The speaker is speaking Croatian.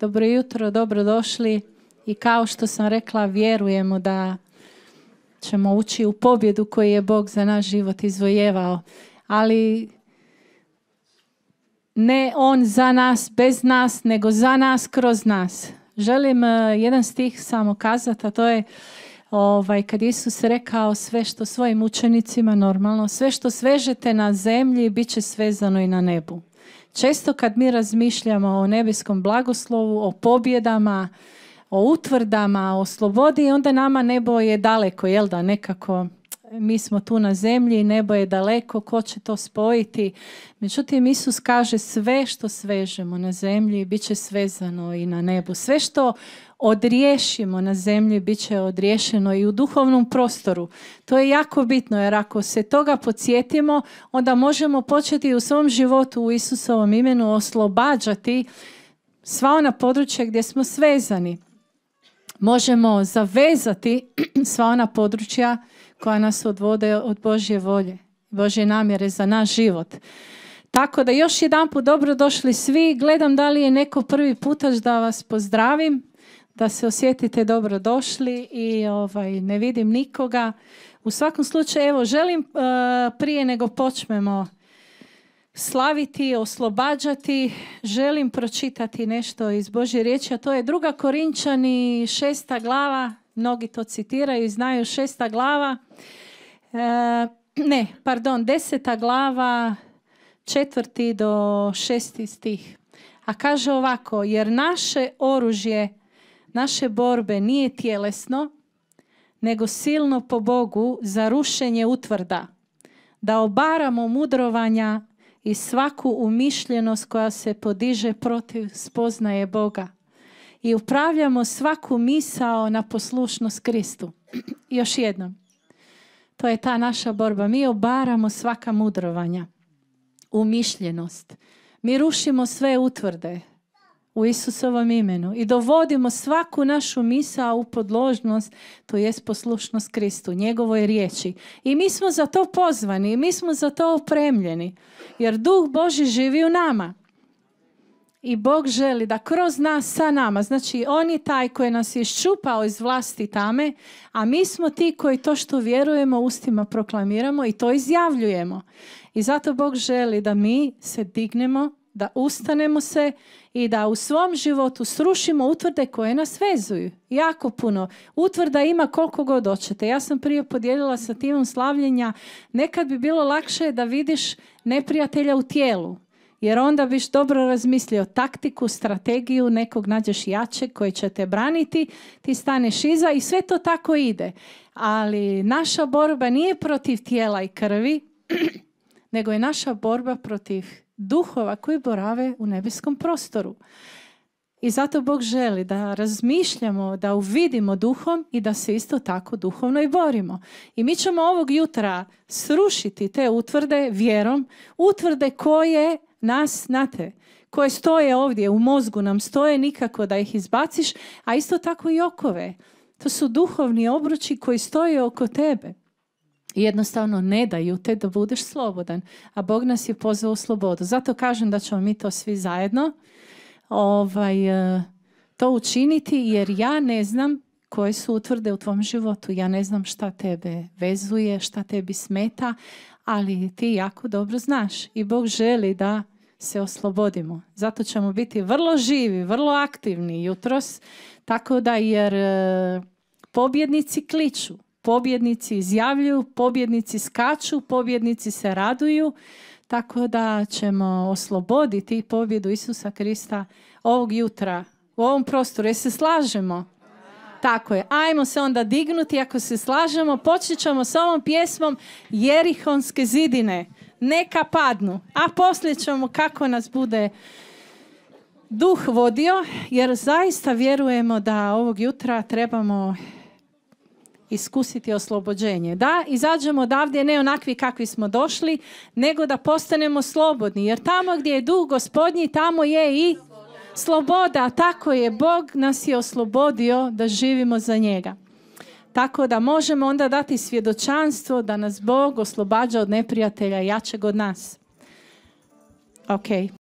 Dobro jutro, dobro došli. i kao što sam rekla vjerujemo da ćemo ući u pobjedu koju je Bog za naš život izvojevao, ali ne on za nas, bez nas, nego za nas, kroz nas. Želim e, jedan stih samo kazati, a to je ovaj, kad Isus rekao sve što svojim učenicima normalno, sve što svežete na zemlji bit će svezano i na nebu. Često kad mi razmišljamo o nebeskom blagoslovu, o pobjedama, o utvrdama, o slobodi, onda nama nebo je daleko, jel da, nekako mi smo tu na zemlji, nebo je daleko, ko će to spojiti? Međutim, Isus kaže sve što svežemo na zemlji bit će svezano i na nebu. Sve što odriješimo na zemlji bit će odriješeno i u duhovnom prostoru. To je jako bitno jer ako se toga podsjetimo, onda možemo početi u svom životu u Isusovom imenu oslobađati sva ona područja gdje smo svezani. Možemo zavezati sva ona područja koja nas odvode od Božje volje, Božje namjere za naš život. Tako da još jedan put dobro došli svi. Gledam da li je neko prvi putaš da vas pozdravim, da se osjetite dobro došli i ovaj, ne vidim nikoga. U svakom slučaju, evo, želim eh, prije nego počnemo slaviti, oslobađati, želim pročitati nešto iz Božje riječi, a to je druga Korinčani šesta glava, mnogi to citiraju i znaju šesta glava, e, ne, pardon, deseta glava, četvrti do šesti stih. A kaže ovako, jer naše oružje, naše borbe nije tjelesno, nego silno po Bogu za rušenje utvrda, da obaramo mudrovanja i svaku umišljenost koja se podiže protiv spoznaje Boga. I upravljamo svaku misao na poslušnost Kristu. Još jednom. To je ta naša borba. Mi obaramo svaka mudrovanja. Umišljenost. Mi rušimo sve utvrde u Isusovom imenu i dovodimo svaku našu misa u podložnost, to jest poslušnost Kristu, njegovoj riječi. I mi smo za to pozvani i mi smo za to opremljeni, jer Duh Boži živi u nama. I Bog želi da kroz nas sa nama, znači on je taj koji nas je ščupao iz vlasti tame, a mi smo ti koji to što vjerujemo ustima proklamiramo i to izjavljujemo. I zato Bog želi da mi se dignemo da ustanemo se i da u svom životu srušimo utvrde koje nas vezuju. Jako puno. Utvrda ima koliko god hoćete. Ja sam prije podijelila sa timom slavljenja. Nekad bi bilo lakše da vidiš neprijatelja u tijelu. Jer onda biš dobro razmislio taktiku, strategiju, nekog nađeš jačeg koji će te braniti, ti staneš iza i sve to tako ide. Ali naša borba nije protiv tijela i krvi, nego je naša borba protiv duhova koji borave u nebeskom prostoru. I zato Bog želi da razmišljamo, da uvidimo duhom i da se isto tako duhovno i borimo. I mi ćemo ovog jutra srušiti te utvrde vjerom, utvrde koje nas, znate, koje stoje ovdje u mozgu, nam stoje nikako da ih izbaciš, a isto tako i okove. To su duhovni obruči koji stoje oko tebe i jednostavno ne daju te da budeš slobodan. A Bog nas je pozvao u slobodu. Zato kažem da ćemo mi to svi zajedno ovaj, eh, to učiniti jer ja ne znam koje su utvrde u tvom životu. Ja ne znam šta tebe vezuje, šta tebi smeta, ali ti jako dobro znaš i Bog želi da se oslobodimo. Zato ćemo biti vrlo živi, vrlo aktivni jutros, tako da jer eh, pobjednici kliču pobjednici izjavljuju, pobjednici skaču, pobjednici se raduju, tako da ćemo osloboditi pobjedu Isusa Krista ovog jutra u ovom prostoru. Jer se slažemo? Tako je. Ajmo se onda dignuti ako se slažemo. Počet ćemo s ovom pjesmom Jerihonske zidine. Neka padnu. A poslije ćemo kako nas bude duh vodio jer zaista vjerujemo da ovog jutra trebamo iskusiti oslobođenje. Da, izađemo odavde ne onakvi kakvi smo došli, nego da postanemo slobodni. Jer tamo gdje je duh gospodnji, tamo je i sloboda. Tako je, Bog nas je oslobodio da živimo za njega. Tako da možemo onda dati svjedočanstvo da nas Bog oslobađa od neprijatelja jačeg od nas. Ok.